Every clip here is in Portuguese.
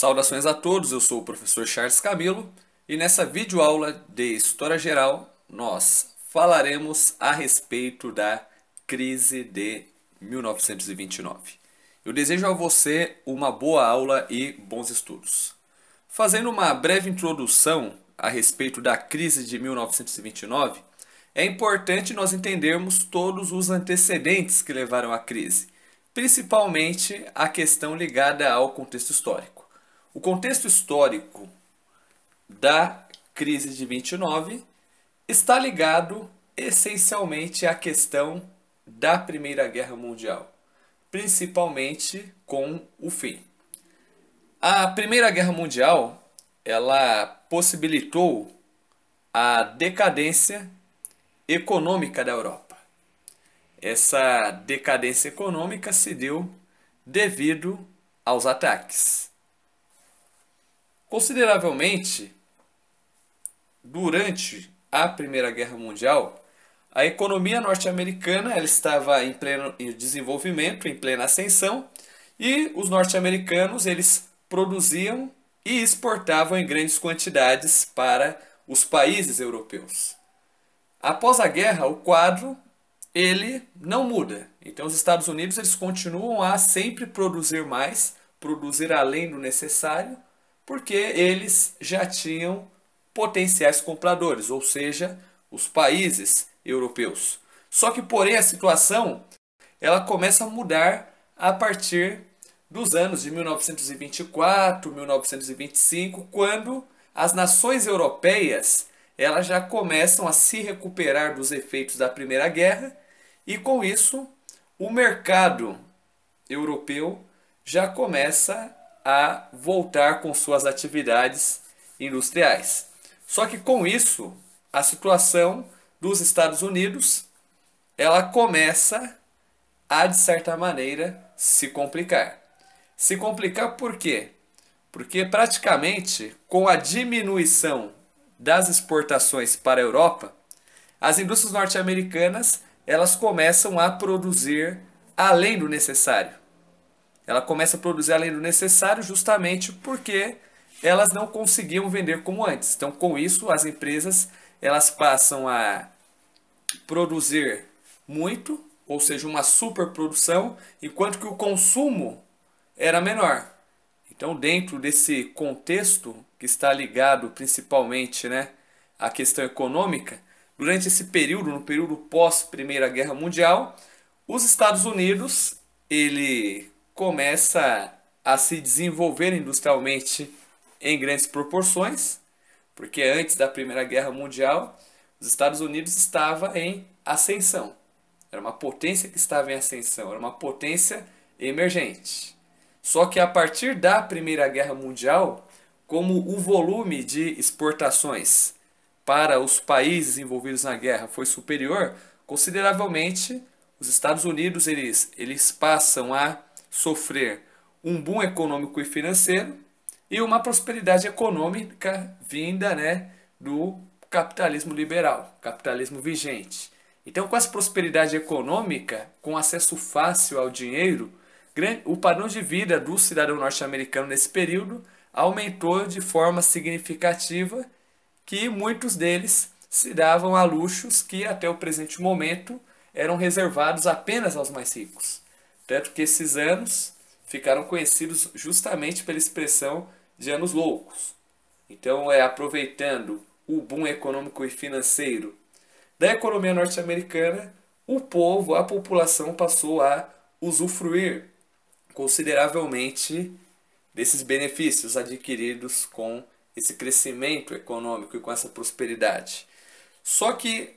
Saudações a todos, eu sou o professor Charles Camilo e nessa videoaula de História Geral nós falaremos a respeito da crise de 1929. Eu desejo a você uma boa aula e bons estudos. Fazendo uma breve introdução a respeito da crise de 1929, é importante nós entendermos todos os antecedentes que levaram à crise, principalmente a questão ligada ao contexto histórico. O contexto histórico da crise de 29 está ligado essencialmente à questão da Primeira Guerra Mundial, principalmente com o fim. A Primeira Guerra Mundial, ela possibilitou a decadência econômica da Europa. Essa decadência econômica se deu devido aos ataques Consideravelmente, durante a Primeira Guerra Mundial, a economia norte-americana ela estava em pleno desenvolvimento, em plena ascensão, e os norte-americanos eles produziam e exportavam em grandes quantidades para os países europeus. Após a guerra, o quadro ele não muda. Então os Estados Unidos eles continuam a sempre produzir mais, produzir além do necessário porque eles já tinham potenciais compradores, ou seja, os países europeus. Só que, porém, a situação ela começa a mudar a partir dos anos de 1924, 1925, quando as nações europeias elas já começam a se recuperar dos efeitos da Primeira Guerra e com isso o mercado europeu já começa a voltar com suas atividades industriais. Só que com isso, a situação dos Estados Unidos ela começa a de certa maneira se complicar. Se complicar por quê? Porque praticamente com a diminuição das exportações para a Europa, as indústrias norte-americanas elas começam a produzir além do necessário. Ela começa a produzir além do necessário justamente porque elas não conseguiam vender como antes. Então, com isso, as empresas elas passam a produzir muito, ou seja, uma superprodução, enquanto que o consumo era menor. Então, dentro desse contexto que está ligado principalmente, né, à questão econômica, durante esse período, no período pós Primeira Guerra Mundial, os Estados Unidos ele começa a se desenvolver industrialmente em grandes proporções, porque antes da Primeira Guerra Mundial, os Estados Unidos estava em ascensão. Era uma potência que estava em ascensão, era uma potência emergente. Só que a partir da Primeira Guerra Mundial, como o volume de exportações para os países envolvidos na guerra foi superior, consideravelmente os Estados Unidos eles, eles passam a sofrer um boom econômico e financeiro e uma prosperidade econômica vinda né, do capitalismo liberal, capitalismo vigente. Então, com essa prosperidade econômica, com acesso fácil ao dinheiro, o padrão de vida do cidadão norte-americano nesse período aumentou de forma significativa, que muitos deles se davam a luxos que até o presente momento eram reservados apenas aos mais ricos. Tanto que esses anos ficaram conhecidos justamente pela expressão de anos loucos. Então, é aproveitando o boom econômico e financeiro da economia norte-americana, o povo, a população passou a usufruir consideravelmente desses benefícios adquiridos com esse crescimento econômico e com essa prosperidade. Só que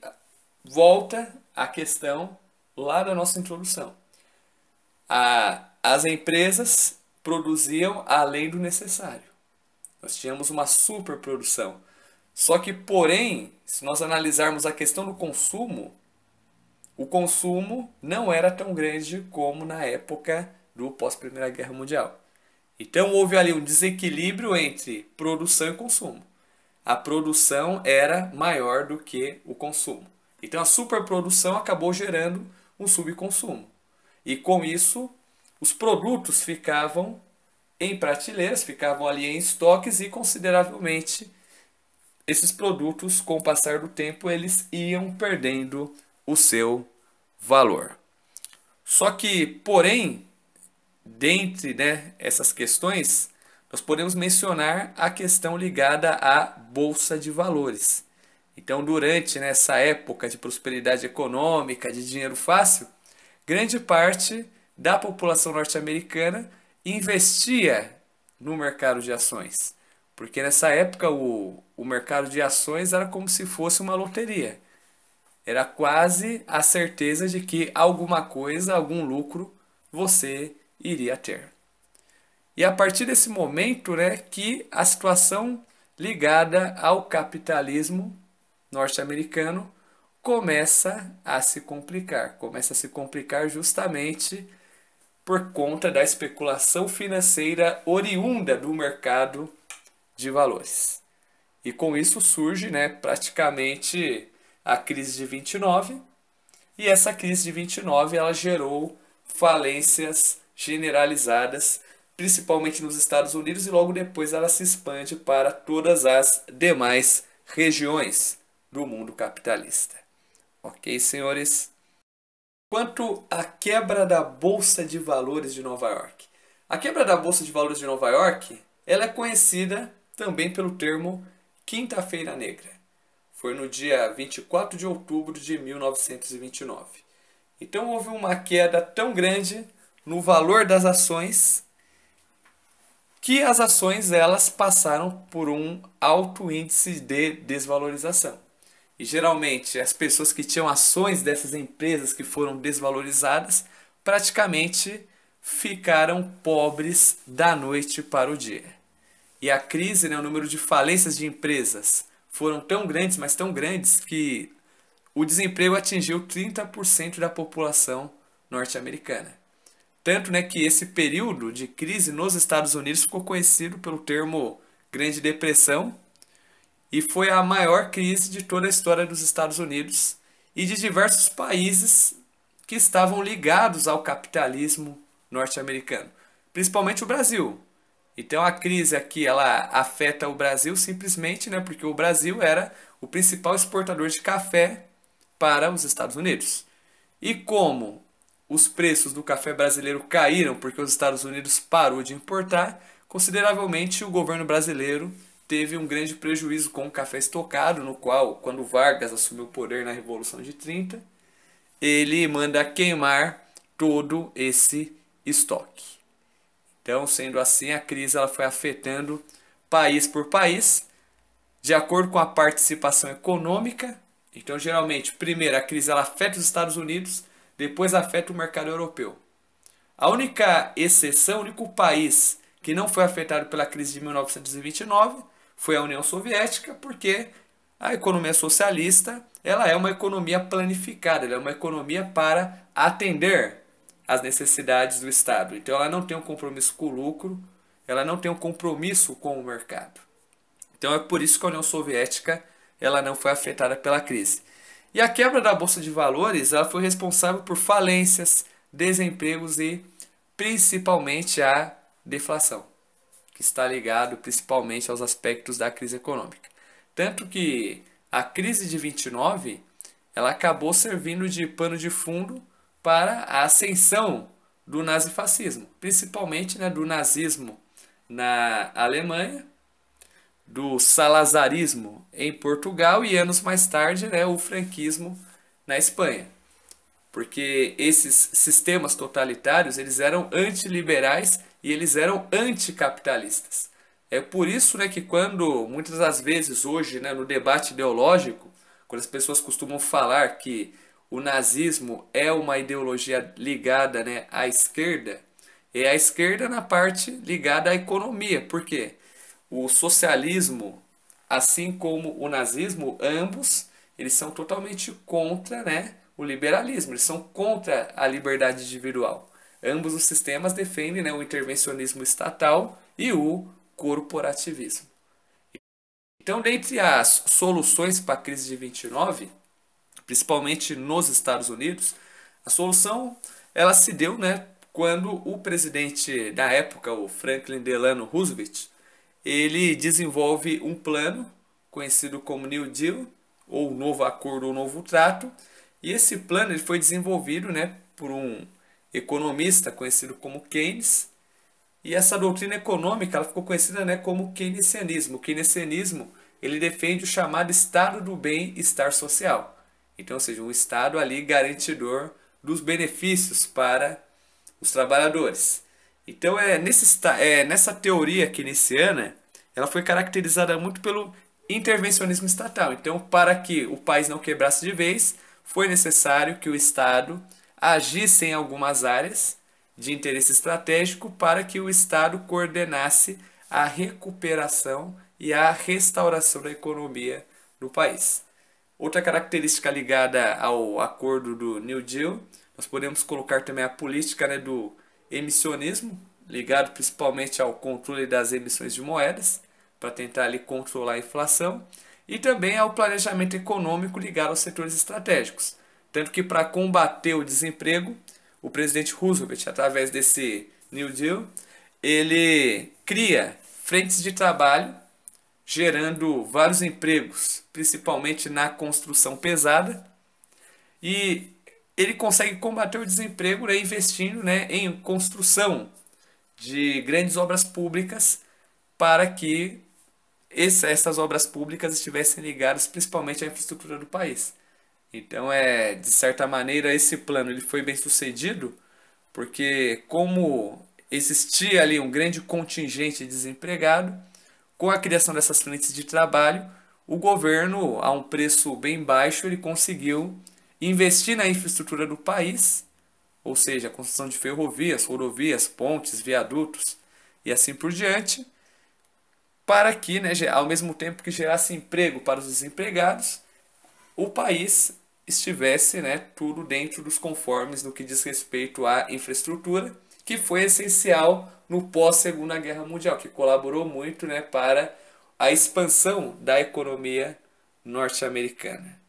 volta à questão lá da nossa introdução a, as empresas produziam além do necessário. Nós tínhamos uma superprodução. Só que, porém, se nós analisarmos a questão do consumo, o consumo não era tão grande como na época do pós-Primeira Guerra Mundial. Então houve ali um desequilíbrio entre produção e consumo. A produção era maior do que o consumo. Então a superprodução acabou gerando um subconsumo. E com isso, os produtos ficavam em prateleiras, ficavam ali em estoques e consideravelmente esses produtos, com o passar do tempo, eles iam perdendo o seu valor. Só que, porém, dentre né, essas questões, nós podemos mencionar a questão ligada à bolsa de valores. Então, durante né, essa época de prosperidade econômica, de dinheiro fácil, grande parte da população norte-americana investia no mercado de ações. Porque nessa época o, o mercado de ações era como se fosse uma loteria. Era quase a certeza de que alguma coisa, algum lucro você iria ter. E a partir desse momento né, que a situação ligada ao capitalismo norte-americano começa a se complicar. Começa a se complicar justamente por conta da especulação financeira oriunda do mercado de valores. E com isso surge né, praticamente a crise de 29, e essa crise de 29 ela gerou falências generalizadas, principalmente nos Estados Unidos, e logo depois ela se expande para todas as demais regiões do mundo capitalista. Ok, senhores? Quanto à quebra da Bolsa de Valores de Nova York. A quebra da Bolsa de Valores de Nova York ela é conhecida também pelo termo Quinta-feira Negra. Foi no dia 24 de outubro de 1929. Então houve uma queda tão grande no valor das ações que as ações elas passaram por um alto índice de desvalorização. E geralmente as pessoas que tinham ações dessas empresas que foram desvalorizadas praticamente ficaram pobres da noite para o dia. E a crise, né, o número de falências de empresas foram tão grandes, mas tão grandes, que o desemprego atingiu 30% da população norte-americana. Tanto né, que esse período de crise nos Estados Unidos ficou conhecido pelo termo Grande Depressão, e foi a maior crise de toda a história dos Estados Unidos e de diversos países que estavam ligados ao capitalismo norte-americano, principalmente o Brasil. Então a crise aqui ela afeta o Brasil simplesmente, né, porque o Brasil era o principal exportador de café para os Estados Unidos. E como os preços do café brasileiro caíram porque os Estados Unidos parou de importar, consideravelmente o governo brasileiro teve um grande prejuízo com o café estocado, no qual, quando Vargas assumiu o poder na Revolução de 30, ele manda queimar todo esse estoque. Então, sendo assim, a crise ela foi afetando país por país, de acordo com a participação econômica. Então, geralmente, primeiro a crise ela afeta os Estados Unidos, depois afeta o mercado europeu. A única exceção, o único país que não foi afetado pela crise de 1929 foi a União Soviética, porque a economia socialista ela é uma economia planificada, ela é uma economia para atender às necessidades do Estado. Então ela não tem um compromisso com o lucro, ela não tem um compromisso com o mercado. Então é por isso que a União Soviética ela não foi afetada pela crise. E a quebra da bolsa de valores ela foi responsável por falências, desempregos e principalmente a deflação que está ligado principalmente aos aspectos da crise econômica. Tanto que a crise de 29 ela acabou servindo de pano de fundo para a ascensão do nazifascismo, principalmente né, do nazismo na Alemanha, do salazarismo em Portugal e anos mais tarde né, o franquismo na Espanha. Porque esses sistemas totalitários eles eram antiliberais e eles eram anticapitalistas. É por isso né, que quando, muitas das vezes hoje, né, no debate ideológico, quando as pessoas costumam falar que o nazismo é uma ideologia ligada né, à esquerda, é a esquerda na parte ligada à economia, porque o socialismo, assim como o nazismo, ambos eles são totalmente contra né, o liberalismo, eles são contra a liberdade individual. Ambos os sistemas defendem né, o intervencionismo estatal e o corporativismo. Então, dentre as soluções para a crise de 29, principalmente nos Estados Unidos, a solução ela se deu né, quando o presidente da época, o Franklin Delano Roosevelt, ele desenvolve um plano conhecido como New Deal, ou Novo Acordo ou Novo Trato, e esse plano ele foi desenvolvido né, por um economista conhecido como Keynes, e essa doutrina econômica ela ficou conhecida né, como keynesianismo. O keynesianismo ele defende o chamado estado do bem-estar social. Então, ou seja, um estado ali garantidor dos benefícios para os trabalhadores. Então, é, nesse, é nessa teoria keynesiana, ela foi caracterizada muito pelo intervencionismo estatal. Então, para que o país não quebrasse de vez, foi necessário que o Estado agissem em algumas áreas de interesse estratégico para que o Estado coordenasse a recuperação e a restauração da economia no país. Outra característica ligada ao acordo do New Deal, nós podemos colocar também a política né, do emissionismo, ligado principalmente ao controle das emissões de moedas, para tentar ali controlar a inflação, e também ao planejamento econômico ligado aos setores estratégicos, tanto que para combater o desemprego, o presidente Roosevelt, através desse New Deal, ele cria frentes de trabalho, gerando vários empregos, principalmente na construção pesada, e ele consegue combater o desemprego né, investindo né, em construção de grandes obras públicas para que essas obras públicas estivessem ligadas principalmente à infraestrutura do país. Então é, de certa maneira, esse plano ele foi bem sucedido, porque como existia ali um grande contingente de desempregado, com a criação dessas frentes de trabalho, o governo, a um preço bem baixo, ele conseguiu investir na infraestrutura do país, ou seja, a construção de ferrovias, rodovias, pontes, viadutos e assim por diante, para que, né, ao mesmo tempo que gerasse emprego para os desempregados, o país estivesse né, tudo dentro dos conformes no que diz respeito à infraestrutura, que foi essencial no pós-Segunda Guerra Mundial, que colaborou muito né, para a expansão da economia norte-americana.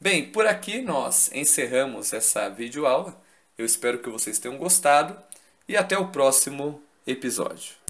Bem, por aqui nós encerramos essa videoaula. Eu espero que vocês tenham gostado e até o próximo episódio.